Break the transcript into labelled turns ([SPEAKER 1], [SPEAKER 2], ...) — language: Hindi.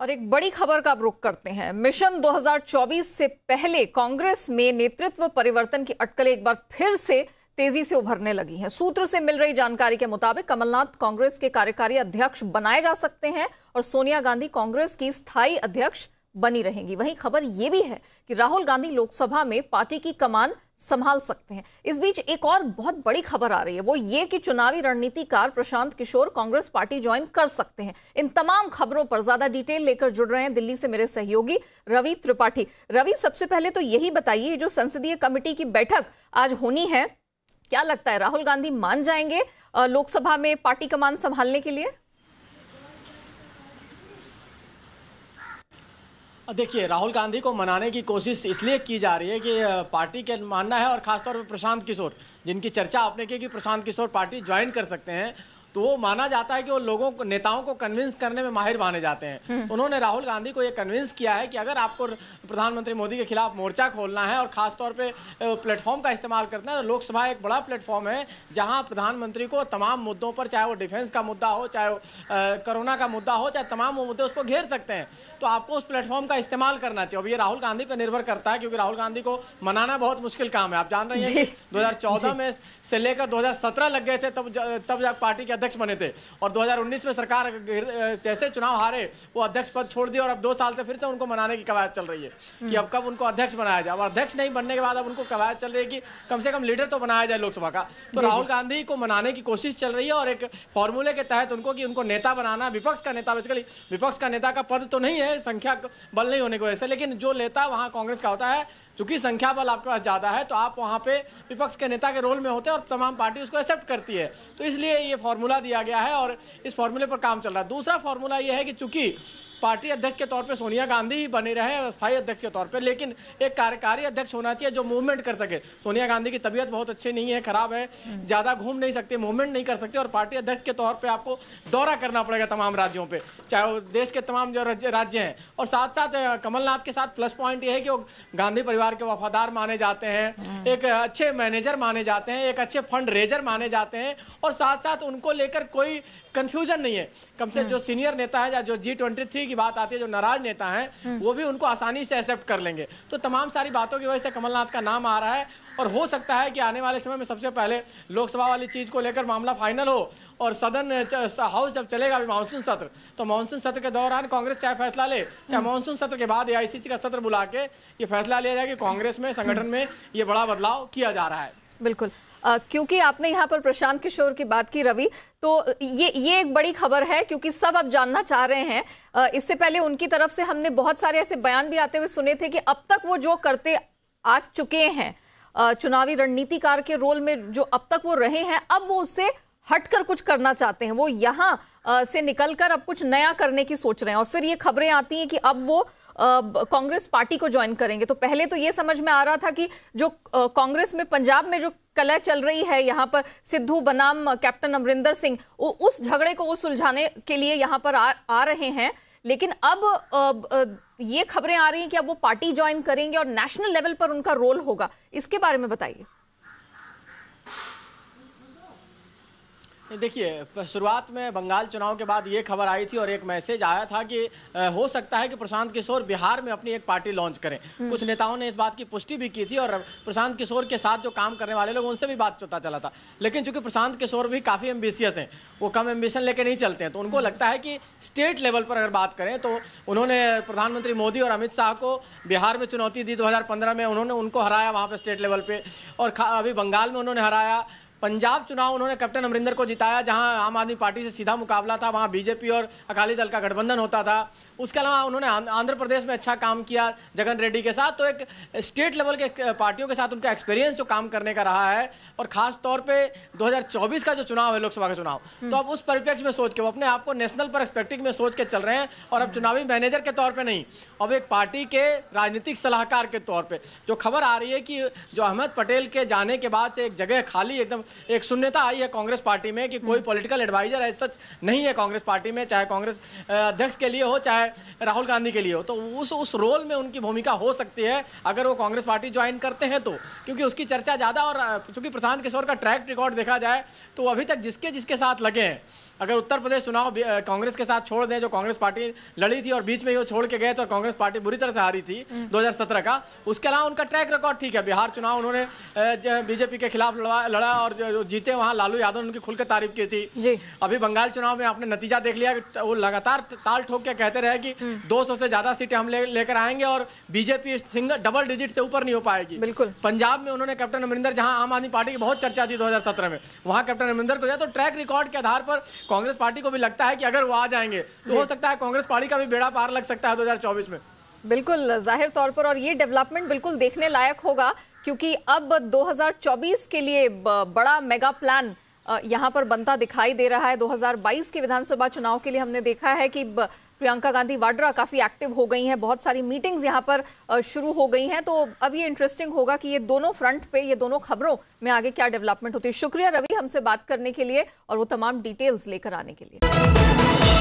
[SPEAKER 1] और एक बड़ी खबर का आप रुख करते हैं मिशन 2024 से पहले कांग्रेस में नेतृत्व परिवर्तन की अटकलें एक बार फिर से तेजी से उभरने लगी हैं सूत्र से मिल रही जानकारी के मुताबिक कमलनाथ कांग्रेस के कार्यकारी अध्यक्ष बनाए जा सकते हैं और सोनिया गांधी कांग्रेस की स्थायी अध्यक्ष बनी रहेंगी वहीं खबर यह भी है कि राहुल गांधी लोकसभा में पार्टी की कमान संभाल सकते हैं इस बीच एक और बहुत बड़ी खबर आ रही है वो ये कि चुनावी रणनीतिकार प्रशांत किशोर कांग्रेस पार्टी ज्वाइन कर सकते हैं इन तमाम खबरों पर ज्यादा डिटेल लेकर जुड़ रहे हैं दिल्ली से मेरे सहयोगी रवि त्रिपाठी रवि सबसे पहले तो यही बताइए जो संसदीय कमेटी की बैठक आज होनी है क्या लगता है राहुल गांधी मान जाएंगे लोकसभा में पार्टी कमान संभालने के लिए
[SPEAKER 2] देखिए राहुल गांधी को मनाने की कोशिश इसलिए की जा रही है कि पार्टी के मानना है और खासतौर पर प्रशांत किशोर जिनकी चर्चा आपने की कि प्रशांत किशोर पार्टी ज्वाइन कर सकते हैं तो वो माना जाता है कि वो लोगों को नेताओं को कन्विंस करने में माहिर माने जाते हैं हम्म। उन्होंने राहुल गांधी को ये कन्विंस किया है कि अगर आपको प्रधानमंत्री मोदी के खिलाफ मोर्चा खोलना है और खासतौर पर प्लेटफॉर्म का इस्तेमाल करना है तो लोकसभा एक बड़ा प्लेटफॉर्म है जहाँ प्रधानमंत्री को तमाम मुद्दों पर चाहे वो डिफेंस का मुद्दा हो चाहे कोरोना का मुद्दा हो चाहे तमाम वो मुद्दे उसको घेर सकते हैं तो आपको उस प्लेटफॉर्म का इस्तेमाल करना चाहिए अब ये राहुल गांधी पर निर्भर करता है क्योंकि राहुल गांधी को मनाना बहुत मुश्किल काम है आप जान रहे हैं दो में से लेकर दो लग गए थे तब तब जब पार्टी के अध्यक्ष बने थे और 2019 में सरकार जैसे चुनाव हारे वो अध्यक्ष पद छोड़ दिया और अब दो साल से फिर से उनको मनाने की कवायद चल रही है कि हम्म। अब कब उनको अध्यक्ष बनाया जाए और अध्यक्ष नहीं बनने के बाद अब उनको कवायद चल रही है कि कम से कम लीडर तो बनाया जाए लोकसभा का तो राहुल गांधी को मनाने की कोशिश चल रही है और एक फॉर्मूले के तहत उनको कि उनको नेता बनाना विपक्ष का नेता बेसिकली विपक्ष का नेता का पद तो नहीं है संख्या बल नहीं होने की वजह से लेकिन जो नेता वहाँ कांग्रेस का होता है चूंकि संख्या बल आपके पास ज़्यादा है तो आप वहाँ पे विपक्ष के नेता के रोल में होते हैं और तमाम पार्टी उसको एक्सेप्ट करती है तो इसलिए ये फार्मूला दिया गया है और इस फार्मूले पर काम चल रहा है दूसरा फार्मूला ये है कि चूंकि पार्टी अध्यक्ष के तौर पे सोनिया गांधी ही बने रहे स्थायी अध्यक्ष के तौर पे लेकिन एक कार्यकारी अध्यक्ष होना चाहिए जो मूवमेंट कर सके सोनिया गांधी की तबीयत बहुत अच्छी नहीं है खराब है ज़्यादा घूम नहीं सकते मूवमेंट नहीं कर सकते और पार्टी अध्यक्ष के तौर पे आपको दौरा करना पड़ेगा तमाम राज्यों पर चाहे वो देश के तमाम जो राज्य हैं और साथ साथ कमलनाथ के साथ प्लस पॉइंट ये है कि वो गांधी परिवार परिवार के वफादार माने जाते हैं हम्म। एक अच्छे मैनेजर माने जाते हैं एक अच्छे फंड रेजर माने जाते हैं और साथ साथ उनको लेकर कोई कंफ्यूजन नहीं है कम से जो सीनियर हम्म। नेता है या जो जी ट्वेंटी थ्री की बात आती है जो नाराज नेता है हम्म। वो भी उनको आसानी से एक्सेप्ट कर लेंगे तो तमाम सारी बातों की वजह से कमलनाथ का नाम आ रहा है और हो सकता है कि आने वाले समय में सबसे पहले लोकसभा वाली चीज को लेकर मामला फाइनल हो और सदन हाउस जब चलेगा अभी मानसून सत्र तो मानसून सत्र के दौरान कांग्रेस चाहे फैसला ले चाहे मानसून हम्म। सत्र के बाद एआईसीसी का सत्र बुला के ये फैसला लिया जाए कि कांग्रेस में संगठन में ये बड़ा बदलाव किया जा रहा है
[SPEAKER 1] बिल्कुल क्योंकि आपने यहाँ पर प्रशांत किशोर की बात की रवि तो ये ये एक बड़ी खबर है क्योंकि सब अब जानना चाह रहे हैं इससे पहले उनकी तरफ से हमने बहुत सारे ऐसे बयान भी आते हुए सुने थे कि अब तक वो जो करते आ चुके हैं चुनावी रणनीतिकार के रोल में जो अब तक वो रहे हैं अब वो उससे हटकर कुछ करना चाहते हैं वो यहाँ से निकलकर अब कुछ नया करने की सोच रहे हैं और फिर ये खबरें आती हैं कि अब वो कांग्रेस पार्टी को ज्वाइन करेंगे तो पहले तो ये समझ में आ रहा था कि जो कांग्रेस में पंजाब में जो कलह चल रही है यहाँ पर सिद्धू बनाम कैप्टन अमरिंदर सिंह उस झगड़े को वो सुलझाने के लिए यहाँ पर आ, आ रहे हैं लेकिन अब, अब ये खबरें आ रही हैं कि अब वो पार्टी ज्वाइन करेंगे और नेशनल लेवल पर उनका रोल होगा इसके बारे में बताइए
[SPEAKER 2] देखिए शुरुआत में बंगाल चुनाव के बाद ये खबर आई थी और एक मैसेज आया था कि हो सकता है कि प्रशांत किशोर बिहार में अपनी एक पार्टी लॉन्च करें हम्म। कुछ नेताओं ने इस बात की पुष्टि भी की थी और प्रशांत किशोर के साथ जो काम करने वाले लोग उनसे भी बात पता चला था लेकिन चूंकि प्रशांत किशोर भी काफ़ी एम्बिशियस हैं वो कम एम्बिशन लेके नहीं चलते हैं तो उनको हम्म। लगता है कि स्टेट लेवल पर अगर बात करें तो उन्होंने प्रधानमंत्री मोदी और अमित शाह को बिहार में चुनौती दी दो में उन्होंने उनको हराया वहाँ पर स्टेट लेवल पर और अभी बंगाल में उन्होंने हराया पंजाब चुनाव उन्होंने कैप्टन अमरिंदर को जिताया जहां आम आदमी पार्टी से सीधा मुकाबला था वहां बीजेपी और अकाली दल का गठबंधन होता था उसके अलावा उन्होंने आंध्र प्रदेश में अच्छा काम किया जगन रेड्डी के साथ तो एक स्टेट लेवल के पार्टियों के साथ उनका एक्सपीरियंस जो काम करने का रहा है और खास तौर पर दो का जो चुनाव है लोकसभा का चुनाव हम्म। तो अब उस परिप्रेक्ष्य में सोच के वो अपने आप को नेशनल परस्पेक्टिव में सोच के चल रहे हैं और अब चुनावी मैनेजर के तौर पर नहीं अब एक पार्टी के राजनीतिक सलाहकार के तौर पर जो खबर आ रही है कि जो अहमद पटेल के जाने के बाद से एक जगह खाली एकदम एक शून्यता आई है कांग्रेस पार्टी में कि कोई पॉलिटिकल एडवाइजर है सच नहीं है कांग्रेस पार्टी में चाहे कांग्रेस अध्यक्ष के लिए हो चाहे राहुल गांधी के लिए हो तो उस उस रोल में उनकी भूमिका हो सकती है अगर वो कांग्रेस पार्टी ज्वाइन करते हैं तो क्योंकि उसकी चर्चा ज़्यादा और चूँकि प्रशांत किशोर का ट्रैक रिकॉर्ड देखा जाए तो अभी तक जिसके जिसके साथ लगे हैं अगर उत्तर प्रदेश चुनाव कांग्रेस के साथ छोड़ दें जो कांग्रेस पार्टी लड़ी थी और बीच में वो छोड़ के गए तो कांग्रेस पार्टी बुरी तरह से हारी थी 2017 हम्म। का उसके अलावा उनका ट्रैक रिकॉर्ड ठीक है बिहार चुनाव उन्होंने बीजेपी के खिलाफ लड़ा लड़ा और जो जीते वहाँ लालू यादव ने उनकी खुलकर तारीफ की थी अभी बंगाल चुनाव में आपने नतीजा देख लिया वो लगातार ताल ठोक के कहते रहे कि हम्म। दो से ज्यादा सीटें हम लेकर आएंगे और बीजेपी सिंगल डबल डिजिट से ऊपर नहीं हो पाएगी बिल्कुल पंजाब में उन्होंने कैप्टन अमरिंदर जहां आम आदमी पार्टी की बहुत चर्चा थी दो में वहां कैप्टन अमरिंदर को दिया तो ट्रैक रिकॉर्ड के आधार पर कांग्रेस पार्टी को भी लगता है कि अगर वो आ जाएंगे तो हो सकता है कांग्रेस पार्टी का भी बेड़ा
[SPEAKER 1] पार लग सकता है 2024 में बिल्कुल जाहिर तौर पर और ये डेवलपमेंट बिल्कुल देखने लायक होगा क्योंकि अब 2024 के लिए बड़ा मेगा प्लान यहाँ पर बनता दिखाई दे रहा है 2022 के विधानसभा चुनाव के लिए हमने देखा है कि प्रियंका गांधी वाड्रा काफी एक्टिव हो गई हैं बहुत सारी मीटिंग्स यहाँ पर शुरू हो गई हैं तो अब ये इंटरेस्टिंग होगा कि ये दोनों फ्रंट पे ये दोनों खबरों में आगे क्या डेवलपमेंट होती है शुक्रिया रवि हमसे बात करने के लिए और वो तमाम डिटेल्स लेकर आने के लिए